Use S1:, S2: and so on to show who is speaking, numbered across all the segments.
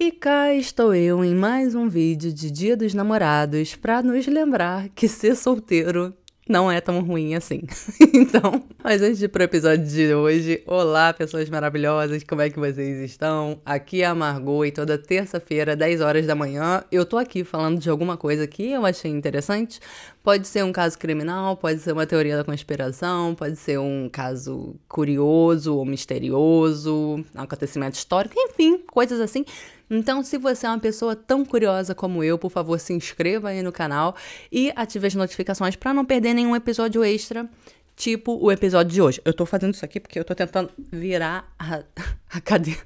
S1: E cá estou eu em mais um vídeo de Dia dos Namorados para nos lembrar que ser solteiro não é tão ruim assim. então, mas antes de ir pro episódio de hoje, olá pessoas maravilhosas, como é que vocês estão? Aqui é a Margot e toda terça-feira, 10 horas da manhã, eu tô aqui falando de alguma coisa que eu achei interessante. Pode ser um caso criminal, pode ser uma teoria da conspiração, pode ser um caso curioso ou misterioso, um acontecimento histórico, enfim, coisas assim então, se você é uma pessoa tão curiosa como eu, por favor, se inscreva aí no canal e ative as notificações para não perder nenhum episódio extra, tipo o episódio de hoje. Eu tô fazendo isso aqui porque eu tô tentando virar a, a cadeira.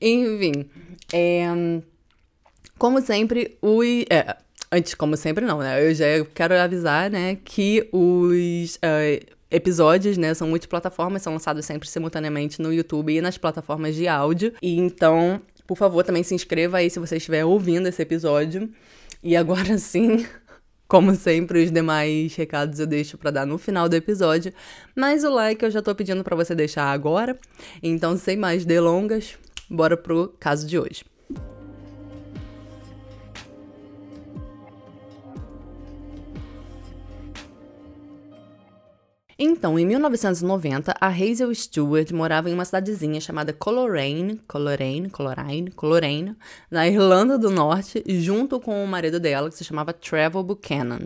S1: Enfim, é, como sempre, os. É, antes, como sempre, não, né? Eu já quero avisar, né, que os. Uh, episódios, né? São multiplataformas, são lançados sempre simultaneamente no YouTube e nas plataformas de áudio. E então, por favor, também se inscreva aí se você estiver ouvindo esse episódio. E agora sim, como sempre, os demais recados eu deixo para dar no final do episódio, mas o like eu já tô pedindo para você deixar agora. Então, sem mais delongas, bora pro caso de hoje. Então, em 1990, a Hazel Stewart morava em uma cidadezinha chamada Coleraine, Coleraine, Coleraine, Coleraine, na Irlanda do Norte, junto com o marido dela, que se chamava Trevor Buchanan.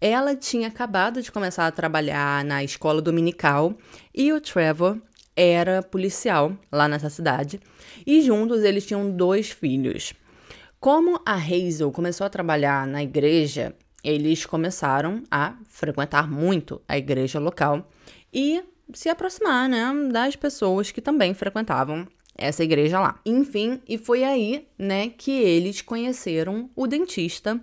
S1: Ela tinha acabado de começar a trabalhar na escola dominical e o Trevor era policial lá nessa cidade, e juntos eles tinham dois filhos. Como a Hazel começou a trabalhar na igreja, eles começaram a frequentar muito a igreja local e se aproximar, né, das pessoas que também frequentavam essa igreja lá. Enfim, e foi aí, né, que eles conheceram o dentista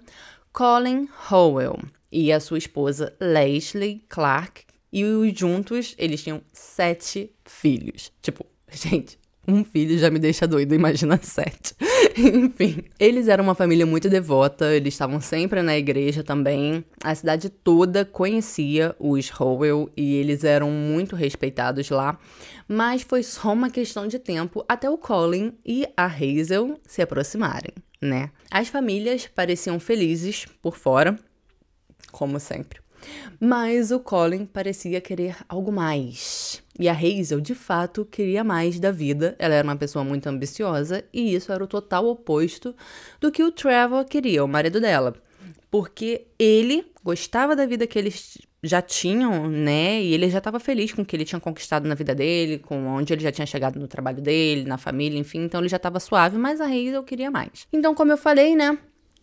S1: Colin Howell e a sua esposa Leslie Clark, e juntos eles tinham sete filhos. Tipo, gente, um filho já me deixa doido, imagina sete. Enfim, eles eram uma família muito devota, eles estavam sempre na igreja também. A cidade toda conhecia os Howell e eles eram muito respeitados lá. Mas foi só uma questão de tempo até o Colin e a Hazel se aproximarem, né? As famílias pareciam felizes por fora, como sempre. Mas o Colin parecia querer algo mais. E a Hazel, de fato, queria mais da vida, ela era uma pessoa muito ambiciosa e isso era o total oposto do que o Trevor queria, o marido dela. Porque ele gostava da vida que eles já tinham, né? E ele já estava feliz com o que ele tinha conquistado na vida dele, com onde ele já tinha chegado no trabalho dele, na família, enfim. Então ele já estava suave, mas a Hazel queria mais. Então, como eu falei, né?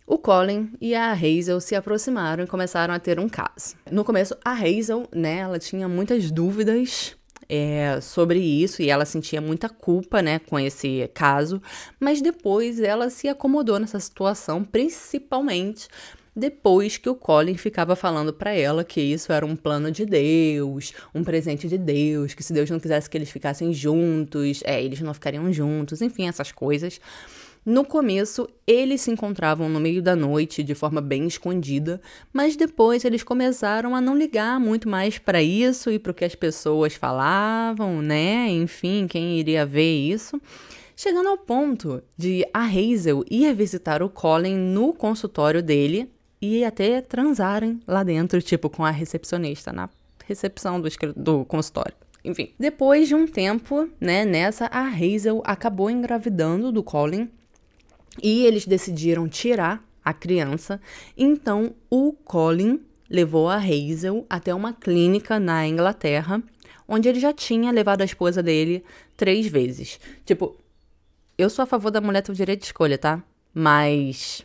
S1: O Colin e a Hazel se aproximaram e começaram a ter um caso. No começo, a Hazel, né, ela tinha muitas dúvidas é, sobre isso e ela sentia muita culpa, né, com esse caso, mas depois ela se acomodou nessa situação, principalmente depois que o Colin ficava falando para ela que isso era um plano de Deus, um presente de Deus, que se Deus não quisesse que eles ficassem juntos, é, eles não ficariam juntos, enfim, essas coisas. No começo, eles se encontravam no meio da noite de forma bem escondida, mas depois eles começaram a não ligar muito mais para isso e para o que as pessoas falavam, né? Enfim, quem iria ver isso? Chegando ao ponto de a Hazel ir visitar o Colin no consultório dele e até transarem lá dentro, tipo com a recepcionista na recepção do, do consultório. Enfim, depois de um tempo, né, nessa, a Hazel acabou engravidando do Colin e eles decidiram tirar a criança. Então, o Colin levou a Hazel até uma clínica na Inglaterra, onde ele já tinha levado a esposa dele três vezes. Tipo, eu sou a favor da mulher ter o direito de escolha, tá? Mas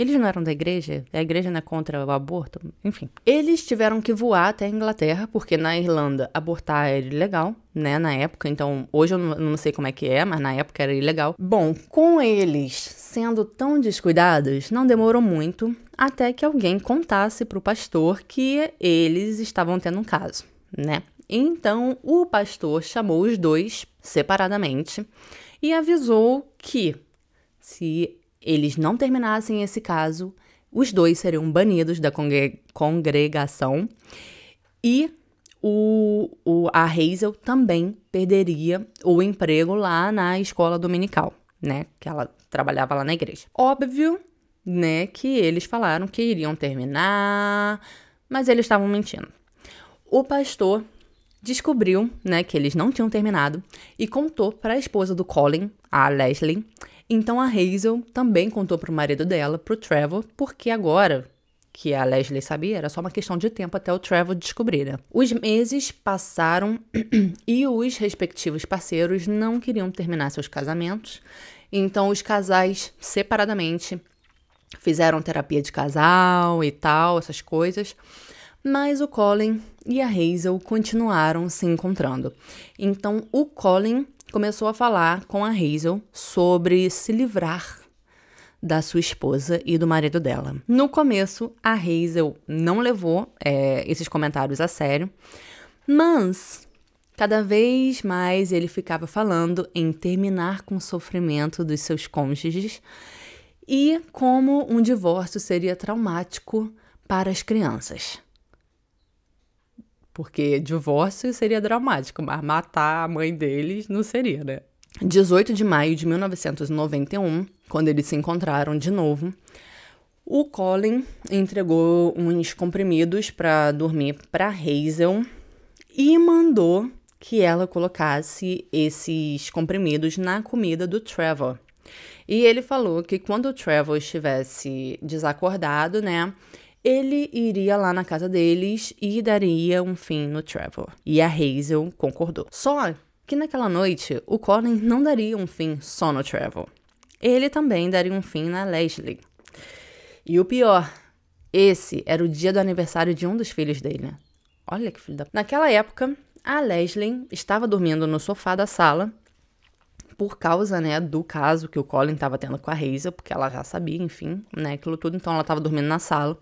S1: eles não eram da igreja, a igreja não é contra o aborto, enfim. Eles tiveram que voar até a Inglaterra, porque na Irlanda abortar era ilegal, né, na época. Então, hoje eu não, não sei como é que é, mas na época era ilegal. Bom, com eles sendo tão descuidados, não demorou muito até que alguém contasse para o pastor que eles estavam tendo um caso, né? Então, o pastor chamou os dois separadamente e avisou que se eles não terminassem esse caso, os dois seriam banidos da congre congregação e o, o, a Hazel também perderia o emprego lá na escola dominical, né? Que ela trabalhava lá na igreja. Óbvio, né, que eles falaram que iriam terminar, mas eles estavam mentindo. O pastor descobriu, né, que eles não tinham terminado e contou para a esposa do Colin, a Leslie, então a Hazel também contou para o marido dela, para o Trevor, porque agora que a Leslie sabia, era só uma questão de tempo até o Trevor descobrir. Né? Os meses passaram e os respectivos parceiros não queriam terminar seus casamentos, então os casais separadamente fizeram terapia de casal e tal, essas coisas. Mas o Colin e a Hazel continuaram se encontrando. Então o Colin começou a falar com a Hazel sobre se livrar da sua esposa e do marido dela. No começo, a Hazel não levou é, esses comentários a sério, mas cada vez mais ele ficava falando em terminar com o sofrimento dos seus cônjuges e como um divórcio seria traumático para as crianças. Porque divórcio seria dramático, mas matar a mãe deles não seria, né? 18 de maio de 1991, quando eles se encontraram de novo, o Colin entregou uns comprimidos para dormir para Hazel e mandou que ela colocasse esses comprimidos na comida do Trevor. E ele falou que quando o Trevor estivesse desacordado, né, ele iria lá na casa deles e daria um fim no Trevor. E a Hazel concordou. Só que naquela noite, o Colin não daria um fim só no Trevor. Ele também daria um fim na Leslie. E o pior, esse era o dia do aniversário de um dos filhos dele, né? Olha que filho da. Naquela época, a Leslie estava dormindo no sofá da sala por causa, né, do caso que o Colin estava tendo com a Reisa, porque ela já sabia, enfim, né, aquilo tudo, então ela estava dormindo na sala.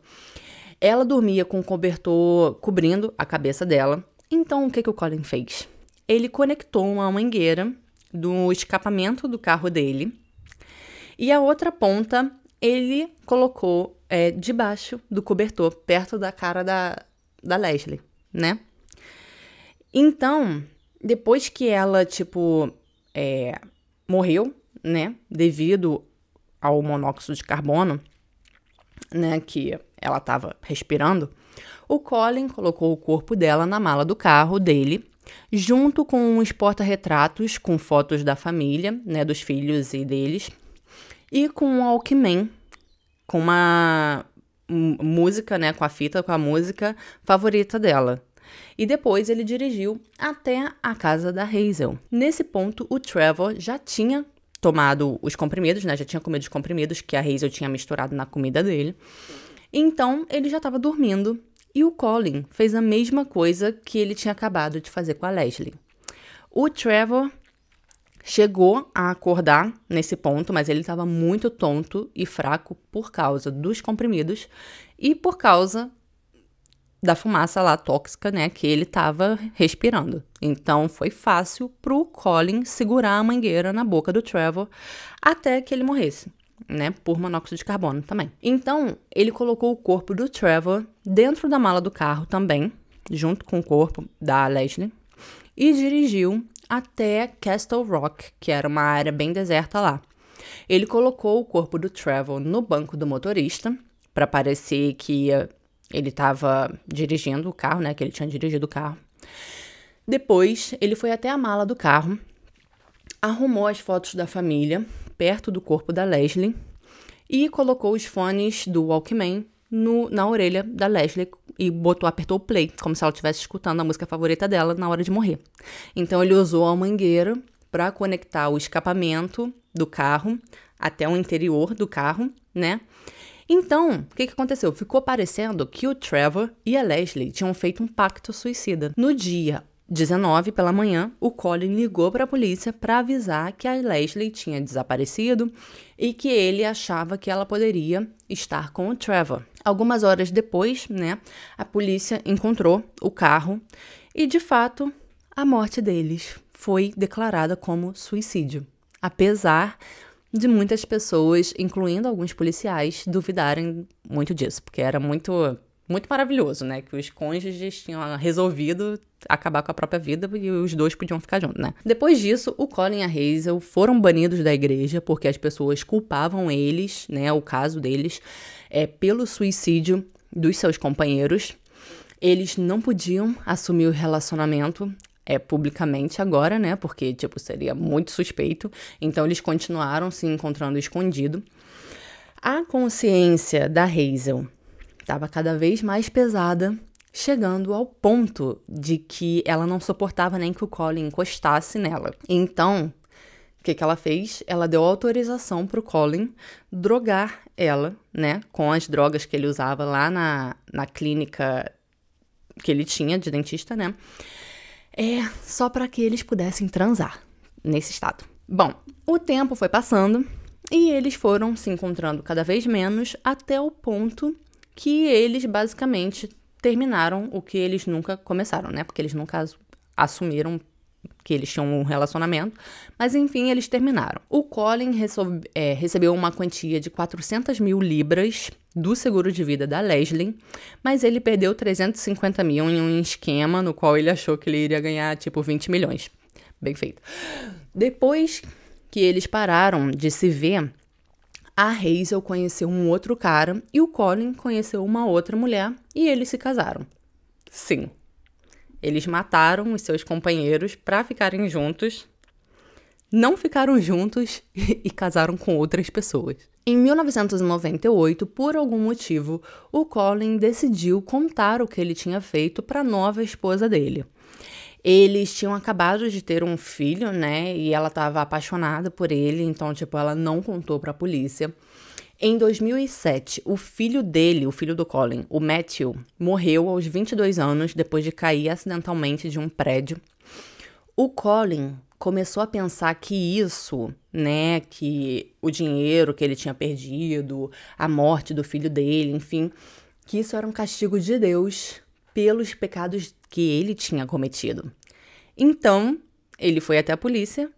S1: Ela dormia com o cobertor cobrindo a cabeça dela. Então, o que, que o Colin fez? Ele conectou uma mangueira do escapamento do carro dele e a outra ponta ele colocou é, debaixo do cobertor, perto da cara da, da Leslie, né? Então, depois que ela, tipo, é, morreu, né, devido ao monóxido de carbono, né, que ela estava respirando, o Colin colocou o corpo dela na mala do carro dele, junto com uns porta-retratos com fotos da família, né, dos filhos e deles, e com um Walkman, com uma música, né, com a fita, com a música favorita dela, e depois ele dirigiu até a casa da Hazel. Nesse ponto, o Trevor já tinha tomado os comprimidos, né? Já tinha comido os comprimidos que a Hazel tinha misturado na comida dele. Então, ele já estava dormindo e o Colin fez a mesma coisa que ele tinha acabado de fazer com a Leslie. O Trevor chegou a acordar nesse ponto, mas ele estava muito tonto e fraco por causa dos comprimidos e por causa da fumaça lá tóxica, né, que ele estava respirando. Então foi fácil pro Colin segurar a mangueira na boca do Trevor até que ele morresse, né, por monóxido de carbono também. Então, ele colocou o corpo do Trevor dentro da mala do carro também, junto com o corpo da Leslie, e dirigiu até Castle Rock, que era uma área bem deserta lá. Ele colocou o corpo do Trevor no banco do motorista para parecer que ia ele estava dirigindo o carro, né? Que ele tinha dirigido o carro. Depois, ele foi até a mala do carro, arrumou as fotos da família perto do corpo da Leslie e colocou os fones do Walkman no, na orelha da Leslie e botou, apertou o play, como se ela estivesse escutando a música favorita dela na hora de morrer. Então ele usou a mangueira para conectar o escapamento do carro até o interior do carro, né? Então, o que, que aconteceu? Ficou parecendo que o Trevor e a Leslie tinham feito um pacto suicida. No dia 19 pela manhã, o Colin ligou para a polícia para avisar que a Leslie tinha desaparecido e que ele achava que ela poderia estar com o Trevor. Algumas horas depois, né, a polícia encontrou o carro e de fato a morte deles foi declarada como suicídio, apesar de muitas pessoas, incluindo alguns policiais, duvidarem muito disso, porque era muito muito maravilhoso, né? Que os cônjuges tinham resolvido acabar com a própria vida e os dois podiam ficar juntos, né? Depois disso, o Colin e a Hazel foram banidos da igreja porque as pessoas culpavam eles, né? O caso deles, é, pelo suicídio dos seus companheiros. Eles não podiam assumir o relacionamento é, publicamente agora, né? Porque, tipo, seria muito suspeito. Então, eles continuaram se encontrando escondido. A consciência da Hazel estava cada vez mais pesada, chegando ao ponto de que ela não suportava nem que o Colin encostasse nela. Então, o que, que ela fez? Ela deu autorização para o Colin drogar ela, né? Com as drogas que ele usava lá na, na clínica que ele tinha de dentista, né? É, só para que eles pudessem transar nesse estado. Bom, o tempo foi passando e eles foram se encontrando cada vez menos até o ponto que eles basicamente terminaram o que eles nunca começaram, né? Porque eles nunca assumiram que eles tinham um relacionamento, mas enfim, eles terminaram. O Colin é, recebeu uma quantia de 400 mil libras do seguro de vida da Leslie, mas ele perdeu 350 mil em um esquema no qual ele achou que ele iria ganhar tipo 20 milhões. Bem feito. Depois que eles pararam de se ver, a Hazel conheceu um outro cara e o Colin conheceu uma outra mulher e eles se casaram. Sim, eles mataram os seus companheiros para ficarem juntos. Não ficaram juntos e casaram com outras pessoas. Em 1998, por algum motivo, o Colin decidiu contar o que ele tinha feito para a nova esposa dele. Eles tinham acabado de ter um filho, né? E ela estava apaixonada por ele, então, tipo, ela não contou para a polícia. Em 2007, o filho dele, o filho do Colin, o Matthew, morreu aos 22 anos depois de cair acidentalmente de um prédio. O Colin começou a pensar que isso, né, que o dinheiro que ele tinha perdido, a morte do filho dele, enfim, que isso era um castigo de Deus pelos pecados que ele tinha cometido. Então, ele foi até a polícia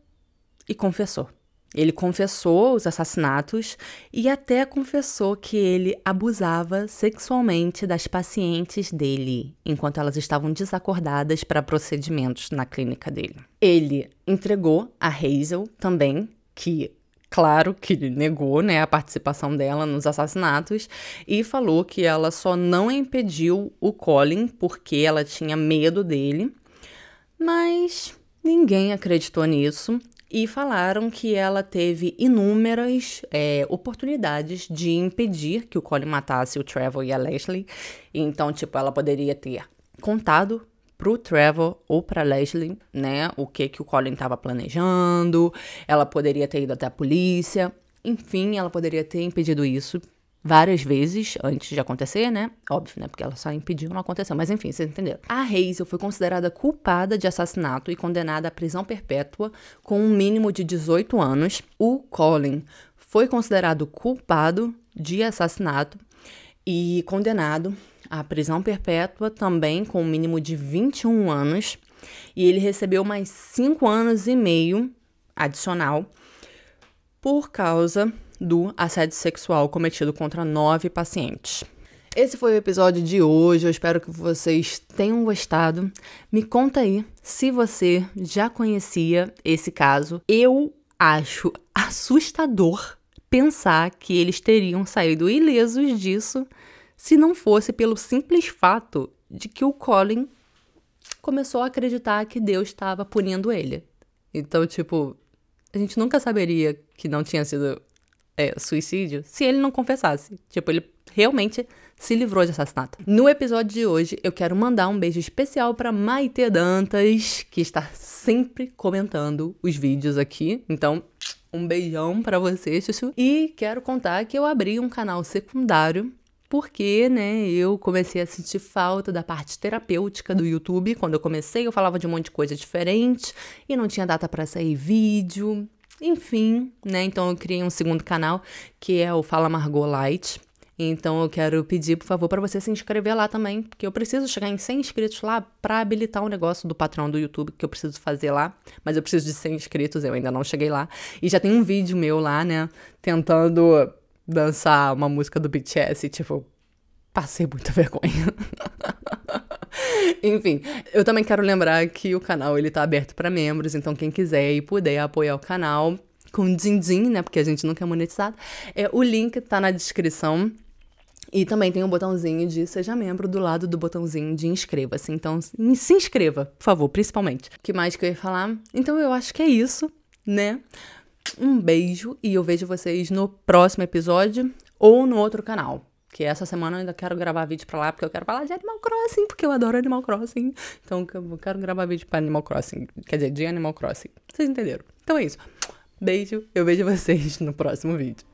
S1: e confessou. Ele confessou os assassinatos e até confessou que ele abusava sexualmente das pacientes dele, enquanto elas estavam desacordadas para procedimentos na clínica dele. Ele entregou a Hazel também, que claro que negou né, a participação dela nos assassinatos e falou que ela só não impediu o Colin porque ela tinha medo dele. Mas ninguém acreditou nisso e falaram que ela teve inúmeras é, oportunidades de impedir que o Colin matasse o Trevor e a Leslie. Então, tipo, ela poderia ter contado pro Trevor ou pra Leslie, né, o que que o Colin estava planejando. Ela poderia ter ido até a polícia. Enfim, ela poderia ter impedido isso várias vezes antes de acontecer, né? Óbvio, né? Porque ela só impediu, não aconteceu. Mas enfim, vocês entenderam. A Hazel foi considerada culpada de assassinato e condenada à prisão perpétua com um mínimo de 18 anos. O Colin foi considerado culpado de assassinato e condenado à prisão perpétua também com um mínimo de 21 anos. E ele recebeu mais 5 anos e meio adicional por causa do assédio sexual cometido contra nove pacientes. Esse foi o episódio de hoje. Eu espero que vocês tenham gostado. Me conta aí se você já conhecia esse caso. Eu acho assustador pensar que eles teriam saído ilesos disso se não fosse pelo simples fato de que o Colin começou a acreditar que Deus estava punindo ele. Então, tipo, a gente nunca saberia que não tinha sido é, suicídio se ele não confessasse. Tipo, ele realmente se livrou de assassinato. No episódio de hoje, eu quero mandar um beijo especial para Maite Dantas, que está sempre comentando os vídeos aqui. Então, um beijão para você, Chuchu. E quero contar que eu abri um canal secundário porque, né, eu comecei a sentir falta da parte terapêutica do YouTube. Quando eu comecei, eu falava de um monte de coisa diferente e não tinha data para sair vídeo. Enfim, né? Então eu criei um segundo canal que é o Fala Margot Light. Então eu quero pedir, por favor, para você se inscrever lá também, porque eu preciso chegar em 100 inscritos lá para habilitar o um negócio do patrão do YouTube que eu preciso fazer lá, mas eu preciso de 100 inscritos, eu ainda não cheguei lá. E já tem um vídeo meu lá, né, tentando dançar uma música do BTS, tipo, passei muita vergonha. Enfim, eu também quero lembrar que o canal ele tá aberto para membros, então quem quiser e puder apoiar o canal com din-din, né? Porque a gente nunca é monetizado. É, o link tá na descrição. E também tem um botãozinho de seja membro do lado do botãozinho de inscreva-se. Então, se inscreva, por favor, principalmente. O que mais que eu ia falar? Então, eu acho que é isso, né? Um beijo e eu vejo vocês no próximo episódio ou no outro canal. Que essa semana eu ainda quero gravar vídeo pra lá, porque eu quero falar de Animal Crossing, porque eu adoro Animal Crossing. Então eu quero gravar vídeo pra Animal Crossing. Quer dizer, de Animal Crossing. Vocês entenderam? Então é isso. Beijo, eu vejo vocês no próximo vídeo.